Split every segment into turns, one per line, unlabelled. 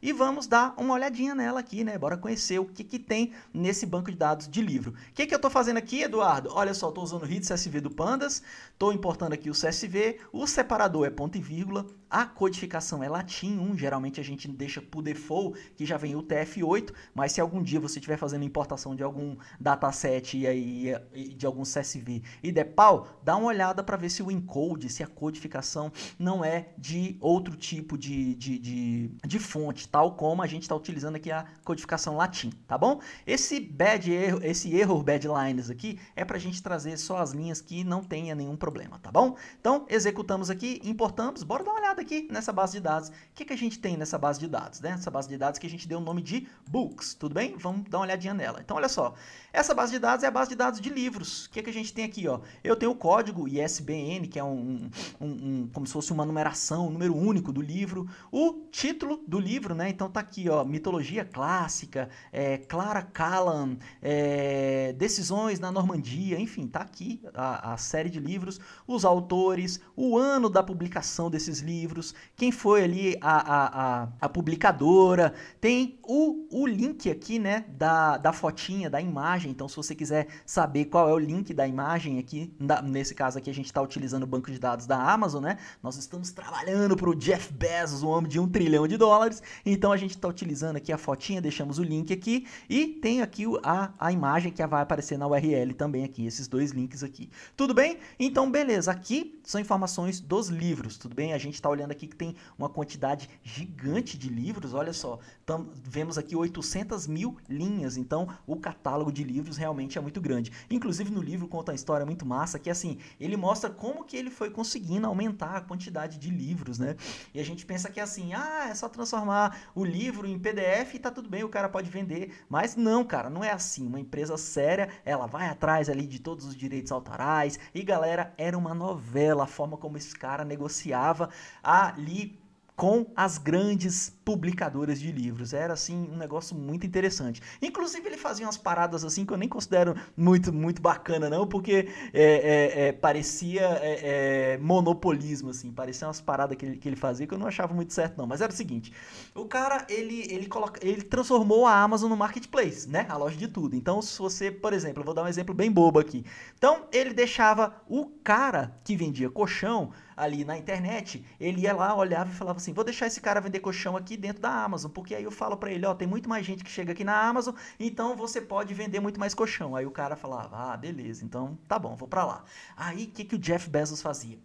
e vamos dar uma olhadinha nela aqui, né? Bora conhecer o que, que tem nesse banco de dados de livro. O que, que eu estou fazendo aqui, Eduardo? Olha só, estou usando o read CSV do Pandas, estou importando aqui o CSV, o separador é ponto e vírgula, a codificação é latim 1, geralmente a gente deixa por default, que já vem o TF8, mas se algum dia você estiver fazendo importação de algum dataset e aí de algum CSV e der pau, dá uma olhada para ver se o encode, se a codificação não é de outro tipo de, de, de, de fonte, tal como a gente está utilizando aqui a codificação latim, tá bom? Esse bad erro, esse error bad lines aqui é para a gente trazer só as linhas que não tenha nenhum problema, tá bom? Então, executamos aqui, importamos, bora dar uma olhada aqui nessa base de dados. O que, que a gente tem nessa base de dados? Né? Essa base de dados que a gente deu o nome de Books, tudo bem? Vamos dar uma olhadinha nela. Então, olha só. Essa base de dados é a base de dados de livros. O que, que a gente tem aqui? Ó? Eu tenho o código ISBN, que é um, um, um como se fosse uma numeração, um número único do livro. O título do livro, né? Então, tá aqui, ó, Mitologia Clássica, é, Clara Callan, é, Decisões na Normandia, enfim, tá aqui a, a série de livros, os autores, o ano da publicação desses livros, livros, quem foi ali a, a, a, a publicadora, tem o, o link aqui, né, da, da fotinha, da imagem, então se você quiser saber qual é o link da imagem aqui, da, nesse caso aqui a gente está utilizando o banco de dados da Amazon, né, nós estamos trabalhando para o Jeff Bezos, um homem de um trilhão de dólares, então a gente está utilizando aqui a fotinha, deixamos o link aqui e tem aqui a, a imagem que vai aparecer na URL também aqui, esses dois links aqui. Tudo bem? Então beleza, aqui são informações dos livros, tudo bem? A gente está olhando aqui que tem uma quantidade gigante de livros, olha só, tam, vemos aqui 800 mil linhas, então o catálogo de livros realmente é muito grande. Inclusive no livro conta uma história muito massa, que é assim, ele mostra como que ele foi conseguindo aumentar a quantidade de livros, né? E a gente pensa que é assim, ah, é só transformar o livro em PDF e tá tudo bem, o cara pode vender, mas não, cara, não é assim, uma empresa séria, ela vai atrás ali de todos os direitos autorais, e galera, era uma novela a forma como esse cara negociava ali com as grandes publicadoras de livros. Era assim um negócio muito interessante. Inclusive ele fazia umas paradas assim que eu nem considero muito muito bacana não, porque é, é, é, parecia é, é, monopolismo assim, parecia umas paradas que ele, que ele fazia que eu não achava muito certo não. Mas era o seguinte, o cara ele ele coloca, ele transformou a Amazon no marketplace, né, a loja de tudo. Então se você, por exemplo, eu vou dar um exemplo bem bobo aqui. Então ele deixava o cara que vendia colchão ali na internet, ele ia lá, olhava e falava assim: vou deixar esse cara vender colchão aqui dentro da Amazon, porque aí eu falo para ele: ó, tem muito mais gente que chega aqui na Amazon, então você pode vender muito mais colchão. Aí o cara falava: ah, beleza, então tá bom, vou para lá. Aí o que, que o Jeff Bezos fazia?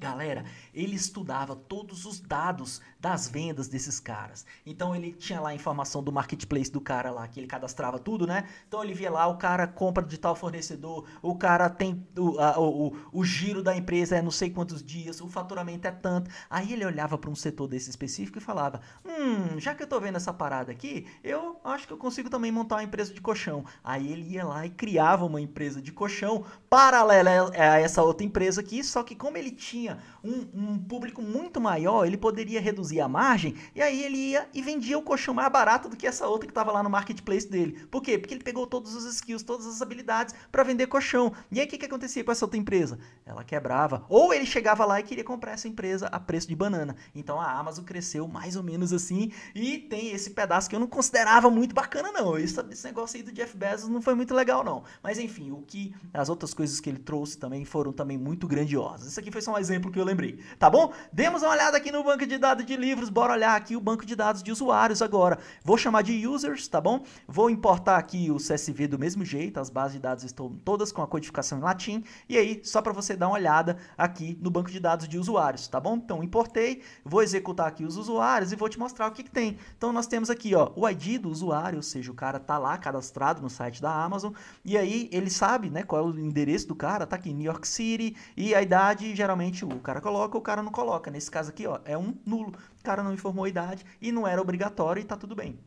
Galera, ele estudava todos os dados das vendas desses caras. Então ele tinha lá a informação do marketplace do cara lá, que ele cadastrava tudo, né? Então ele via lá, o cara compra de tal fornecedor, o cara tem o, a, o, o giro da empresa é não sei quantos dias, o faturamento é tanto. Aí ele olhava para um setor desse específico e falava: Hum, já que eu tô vendo essa parada aqui, eu acho que eu consigo também montar uma empresa de colchão. Aí ele ia lá e criava uma empresa de colchão paralela a essa outra empresa aqui, só que como ele tinha tinha um, um, público muito maior, ele poderia reduzir a margem, e aí ele ia e vendia o colchão mais barato do que essa outra que estava lá no marketplace dele. Por quê? Porque ele pegou todos os skills, todas as habilidades para vender colchão. E aí o que, que acontecia com essa outra empresa? Ela quebrava. Ou ele chegava lá e queria comprar essa empresa a preço de banana. Então a Amazon cresceu mais ou menos assim, e tem esse pedaço que eu não considerava muito bacana, não. Esse, esse negócio aí do Jeff Bezos não foi muito legal, não. Mas enfim, o que as outras coisas que ele trouxe também foram também muito grandiosas. Isso aqui foi só um exemplo exemplo que eu lembrei, tá bom? Demos uma olhada aqui no banco de dados de livros, bora olhar aqui o banco de dados de usuários agora. Vou chamar de users, tá bom? Vou importar aqui o CSV do mesmo jeito, as bases de dados estão todas com a codificação em latim, e aí só para você dar uma olhada aqui no banco de dados de usuários, tá bom? Então importei, vou executar aqui os usuários e vou te mostrar o que, que tem. Então nós temos aqui ó, o ID do usuário, ou seja, o cara tá lá cadastrado no site da Amazon, e aí ele sabe né, qual é o endereço do cara, tá aqui em New York City, e a idade geralmente o cara coloca, o cara não coloca. Nesse caso aqui, ó, é um nulo. O cara não informou a idade e não era obrigatório e tá tudo bem.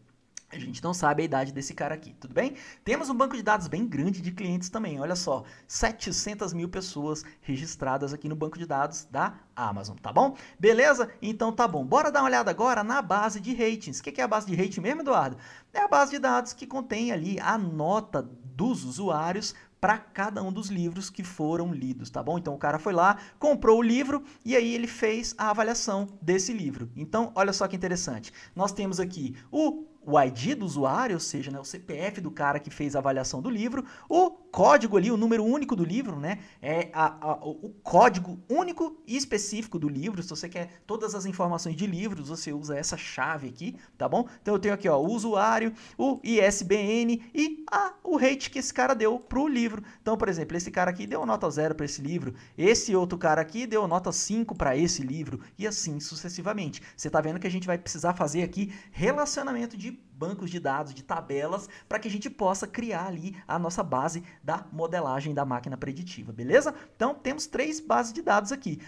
A gente não sabe a idade desse cara aqui, tudo bem? Temos um banco de dados bem grande de clientes também, olha só, 700 mil pessoas registradas aqui no banco de dados da Amazon, tá bom? Beleza? Então tá bom, bora dar uma olhada agora na base de ratings. O que é a base de rating mesmo, Eduardo? É a base de dados que contém ali a nota dos usuários para cada um dos livros que foram lidos, tá bom? Então o cara foi lá, comprou o livro e aí ele fez a avaliação desse livro. Então, olha só que interessante. Nós temos aqui o o ID do usuário, ou seja, né, o CPF do cara que fez a avaliação do livro, o código ali, o número único do livro, né? É a, a, o código único e específico do livro. Se você quer todas as informações de livros, você usa essa chave aqui, tá bom? Então eu tenho aqui, ó, o usuário, o ISBN e a, o rate que esse cara deu pro livro. Então, por exemplo, esse cara aqui deu nota zero para esse livro, esse outro cara aqui deu nota 5 para esse livro e assim sucessivamente. Você tá vendo que a gente vai precisar fazer aqui relacionamento de bancos de dados, de tabelas, para que a gente possa criar ali a nossa base da modelagem da máquina preditiva, beleza? Então temos três bases de dados aqui.